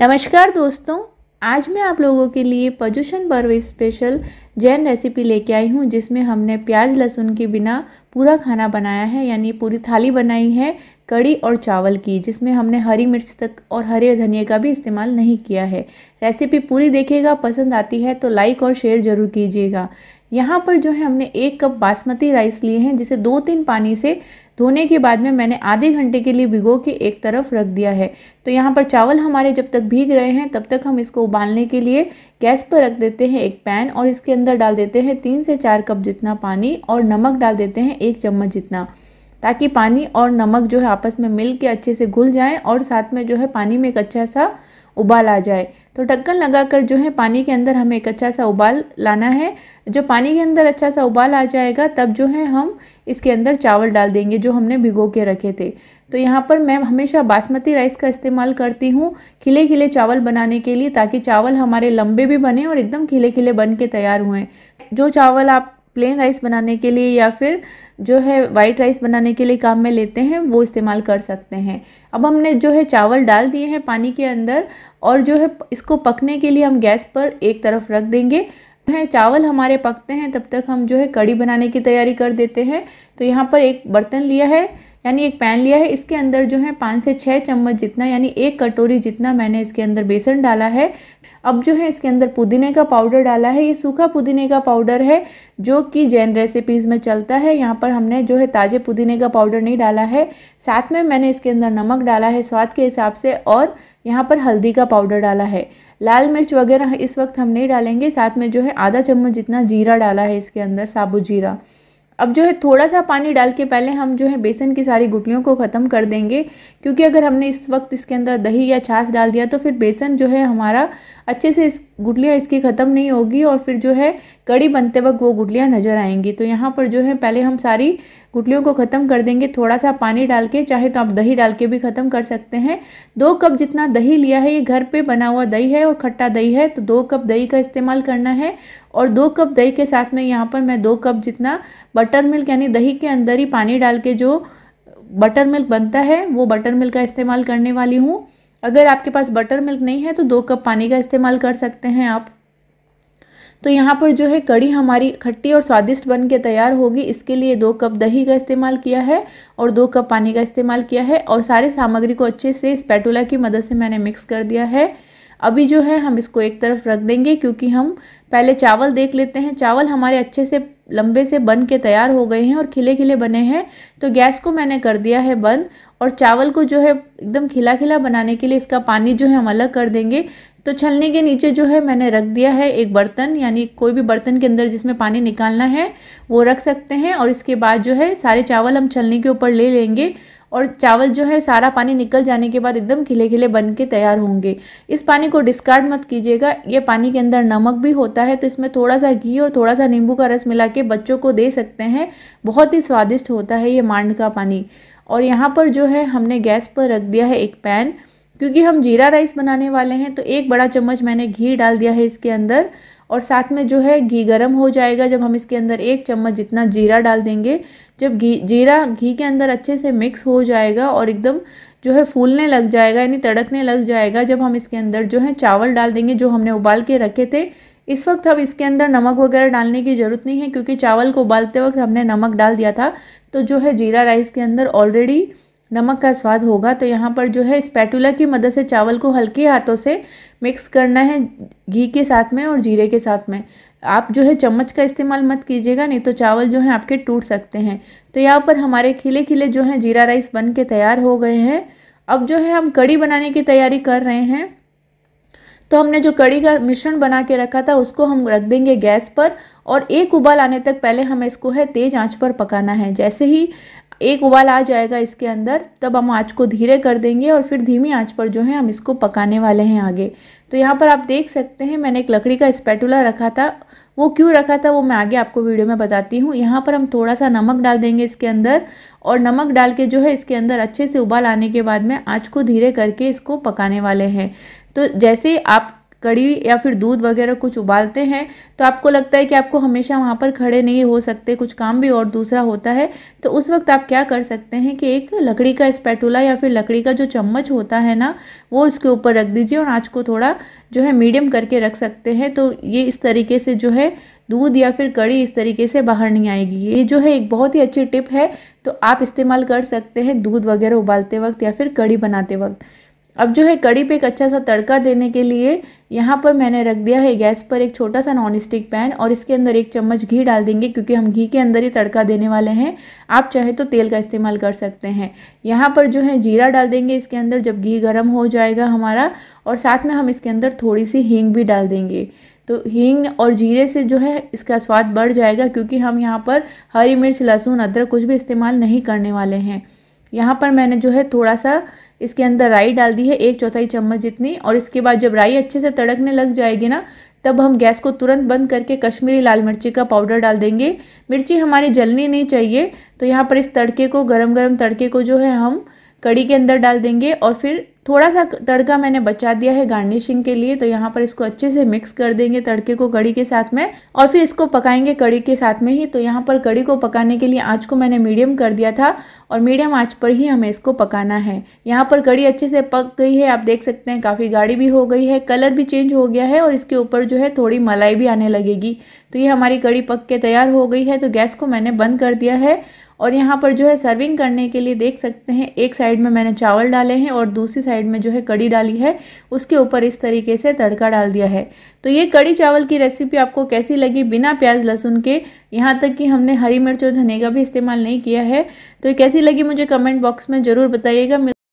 नमस्कार दोस्तों आज मैं आप लोगों के लिए पजुशन पर्व स्पेशल जैन रेसिपी लेके आई हूँ जिसमें हमने प्याज लहसुन के बिना पूरा खाना बनाया है यानी पूरी थाली बनाई है कड़ी और चावल की जिसमें हमने हरी मिर्च तक और हरे धनिया का भी इस्तेमाल नहीं किया है रेसिपी पूरी देखेगा पसंद आती है तो लाइक और शेयर ज़रूर कीजिएगा यहाँ पर जो है हमने एक कप बासमती राइस लिए हैं जिसे दो तीन पानी से धोने के बाद में मैंने आधे घंटे के लिए भिगो के एक तरफ रख दिया है तो यहाँ पर चावल हमारे जब तक भीग रहे हैं तब तक हम इसको उबालने के लिए गैस पर रख देते हैं एक पैन और इसके अंदर डाल देते हैं तीन से चार कप जितना पानी और नमक डाल देते हैं एक चम्मच जितना ताकि पानी और नमक जो है आपस में मिल के अच्छे से घुल जाएँ और साथ में जो है पानी में एक अच्छा सा उबाल आ जाए तो ढक्कन लगाकर जो है पानी के अंदर हमें एक अच्छा सा उबाल लाना है जब पानी के अंदर अच्छा सा उबाल आ जाएगा तब जो है हम इसके अंदर चावल डाल देंगे जो हमने भिगो के रखे थे तो यहाँ पर मैं हमेशा बासमती राइस का इस्तेमाल करती हूँ खिले खिले चावल बनाने के लिए ताकि चावल हमारे लंबे भी बने और एकदम खिले खिले बन के तैयार हुए जो चावल आप प्लेन राइस बनाने के लिए या फिर जो है वाइट राइस बनाने के लिए काम में लेते हैं वो इस्तेमाल कर सकते हैं अब हमने जो है चावल डाल दिए हैं पानी के अंदर और जो है इसको पकने के लिए हम गैस पर एक तरफ रख देंगे हैं चावल हमारे पकते हैं तब तक हम जो है कड़ी बनाने की तैयारी कर देते हैं तो यहाँ पर एक बर्तन लिया है यानी एक पैन लिया है इसके अंदर जो है पाँच से छः चम्मच जितना यानी एक कटोरी जितना मैंने इसके अंदर बेसन डाला है अब जो है इसके अंदर पुदीने का पाउडर डाला है ये सूखा पुदीने का पाउडर है जो कि जैन रेसिपीज़ में चलता है यहाँ पर हमने जो है ताज़े पुदीने का पाउडर नहीं डाला है साथ में मैंने इसके अंदर नमक डाला है स्वाद के हिसाब से और यहाँ पर हल्दी का पाउडर डाला है लाल मिर्च वगैरह इस वक्त हम नहीं डालेंगे साथ में जो है आधा चम्मच जितना जीरा डाला है इसके अंदर साबुत जीरा अब जो है थोड़ा सा पानी डाल के पहले हम जो है बेसन की सारी गुटलियों को ख़त्म कर देंगे क्योंकि अगर हमने इस वक्त इसके अंदर दही या छाछ डाल दिया तो फिर बेसन जो है हमारा अच्छे से इस गुटलियाँ इसकी ख़त्म नहीं होगी और फिर जो है कड़ी बनते वक्त वो गुटलियाँ नज़र आएंगी तो यहाँ पर जो है पहले हम सारी गुटलियों को ख़त्म कर देंगे थोड़ा सा पानी डाल के चाहे तो आप दही डाल के भी ख़त्म कर सकते हैं दो कप जितना दही लिया है ये घर पे बना हुआ दही है और खट्टा दही है तो दो कप दही का इस्तेमाल करना है और दो कप दही के साथ में यहाँ पर मैं दो कप जितना बटर मिल्क यानी दही के अंदर ही पानी डाल के जो बटर मिल्क बनता है वो बटर मिल्क का इस्तेमाल करने वाली हूँ अगर आपके पास बटर मिल्क नहीं है तो दो कप पानी का इस्तेमाल कर सकते हैं आप तो यहाँ पर जो है कड़ी हमारी खट्टी और स्वादिष्ट बन के तैयार होगी इसके लिए दो कप दही का इस्तेमाल किया है और दो कप पानी का इस्तेमाल किया है और सारे सामग्री को अच्छे से स्पैटूला की मदद से मैंने मिक्स कर दिया है अभी जो है हम इसको एक तरफ रख देंगे क्योंकि हम पहले चावल देख लेते हैं चावल हमारे अच्छे से लंबे से बन के तैयार हो गए हैं और खिले खिले बने हैं तो गैस को मैंने कर दिया है बंद और चावल को जो है एकदम खिला खिला बनाने के लिए इसका पानी जो है हम अलग कर देंगे तो छलने के नीचे जो है मैंने रख दिया है एक बर्तन यानी कोई भी बर्तन के अंदर जिसमें पानी निकालना है वो रख सकते हैं और इसके बाद जो है सारे चावल हम छलने के ऊपर ले लेंगे और चावल जो है सारा पानी निकल जाने के बाद एकदम खिले खिले बन के तैयार होंगे इस पानी को डिस्कार्ड मत कीजिएगा ये पानी के अंदर नमक भी होता है तो इसमें थोड़ा सा घी और थोड़ा सा नींबू का रस मिला के बच्चों को दे सकते हैं बहुत ही स्वादिष्ट होता है ये मांड का पानी और यहाँ पर जो है हमने गैस पर रख दिया है एक पैन क्योंकि हम जीरा राइस बनाने वाले हैं तो एक बड़ा चम्मच मैंने घी डाल दिया है इसके अंदर और साथ में जो है घी गर्म हो जाएगा जब हम इसके अंदर एक चम्मच जितना जीरा डाल देंगे जब घी जीरा घी के अंदर अच्छे से मिक्स हो जाएगा और एकदम जो है फूलने लग जाएगा यानी तड़कने लग जाएगा जब हम इसके अंदर जो है चावल डाल देंगे जो हमने उबाल के रखे थे इस वक्त हम इसके अंदर नमक वगैरह डालने की ज़रूरत नहीं है क्योंकि चावल को उबालते वक्त हमने नमक डाल दिया था तो जो है जीरा राइस के अंदर ऑलरेडी नमक का स्वाद होगा तो यहाँ पर जो है स्पैटूला की मदद से चावल को हल्के हाथों से मिक्स करना है घी के साथ में और जीरे के साथ में आप जो है चम्मच का इस्तेमाल मत कीजिएगा नहीं तो चावल जो है आपके टूट सकते हैं तो यहाँ पर हमारे खिले खिले जो है जीरा राइस बन के तैयार हो गए हैं अब जो है हम कड़ी बनाने की तैयारी कर रहे हैं तो हमने जो कड़ी का मिश्रण बना के रखा था उसको हम रख देंगे गैस पर और एक उबाल आने तक पहले हमें इसको है तेज़ आंच पर पकाना है जैसे ही एक उबाल आ जाएगा इसके अंदर तब हम आँच को धीरे कर देंगे और फिर धीमी आँच पर जो है हम इसको पकाने वाले हैं आगे तो यहाँ पर आप देख सकते हैं मैंने एक लकड़ी का स्पैटूला रखा था वो क्यों रखा था वो मैं आगे आपको वीडियो में बताती हूँ यहाँ पर हम थोड़ा सा नमक डाल देंगे इसके अंदर और नमक डाल के जो है इसके अंदर अच्छे से उबाल आने के बाद में आँच को धीरे करके इसको पकाने वाले हैं तो जैसे आप कड़ी या फिर दूध वगैरह कुछ उबालते हैं तो आपको लगता है कि आपको हमेशा वहाँ पर खड़े नहीं हो सकते कुछ काम भी और दूसरा होता है तो उस वक्त आप क्या कर सकते हैं कि एक लकड़ी का स्पैटूला या फिर लकड़ी का जो चम्मच होता है ना वो उसके ऊपर रख दीजिए और आँच को थोड़ा जो है मीडियम करके रख सकते हैं तो ये इस तरीके से जो है दूध या फिर कड़ी इस तरीके से बाहर नहीं आएगी ये जो है एक बहुत ही अच्छी टिप है तो आप इस्तेमाल कर सकते हैं दूध वगैरह उबालते वक्त या फिर कड़ी बनाते वक्त अब जो है कड़ी पे एक अच्छा सा तड़का देने के लिए यहाँ पर मैंने रख दिया है गैस पर एक छोटा सा नॉन स्टिक पैन और इसके अंदर एक चम्मच घी डाल देंगे क्योंकि हम घी के अंदर ही तड़का देने वाले हैं आप चाहे तो तेल का इस्तेमाल कर सकते हैं यहाँ पर जो है जीरा डाल देंगे इसके अंदर जब घी गर्म हो जाएगा हमारा और साथ में हम इसके अंदर थोड़ी सी हींग भी डाल देंगे तो हींग और जीरे से जो है इसका स्वाद बढ़ जाएगा क्योंकि हम यहाँ पर हरी मिर्च लहसुन अदरक कुछ भी इस्तेमाल नहीं करने वाले हैं यहाँ पर मैंने जो है थोड़ा सा इसके अंदर राई डाल दी है एक चौथाई चम्मच जितनी और इसके बाद जब राई अच्छे से तड़कने लग जाएगी ना तब हम गैस को तुरंत बंद करके कश्मीरी लाल मिर्ची का पाउडर डाल देंगे मिर्ची हमारी जलनी नहीं चाहिए तो यहाँ पर इस तड़के को गरम गरम तड़के को जो है हम कड़ी के अंदर डाल देंगे और फिर थोड़ा सा तड़का मैंने बचा दिया है गार्निशिंग के लिए तो यहाँ पर इसको अच्छे से मिक्स कर देंगे तड़के को कड़ी के साथ में और फिर इसको पकाएंगे कड़ी के साथ में ही तो यहाँ पर कड़ी को पकाने के लिए आँच को मैंने मीडियम कर दिया था और मीडियम आँच पर ही हमें इसको पकाना है यहाँ पर कड़ी अच्छे से पक गई है आप देख सकते हैं काफ़ी गाढ़ी भी हो गई है कलर भी चेंज हो गया है और इसके ऊपर जो है थोड़ी मलाई भी आने लगेगी तो ये हमारी कड़ी पक के तैयार हो गई है तो गैस को मैंने बंद कर दिया है और यहाँ पर जो है सर्विंग करने के लिए देख सकते हैं एक साइड में मैंने चावल डाले हैं और दूसरी साइड में जो है कड़ी डाली है उसके ऊपर इस तरीके से तड़का डाल दिया है तो ये कड़ी चावल की रेसिपी आपको कैसी लगी बिना प्याज लहसुन के यहाँ तक कि हमने हरी मिर्च और धनिया का भी इस्तेमाल नहीं किया है तो ये कैसी लगी मुझे कमेंट बॉक्स में ज़रूर बताइएगा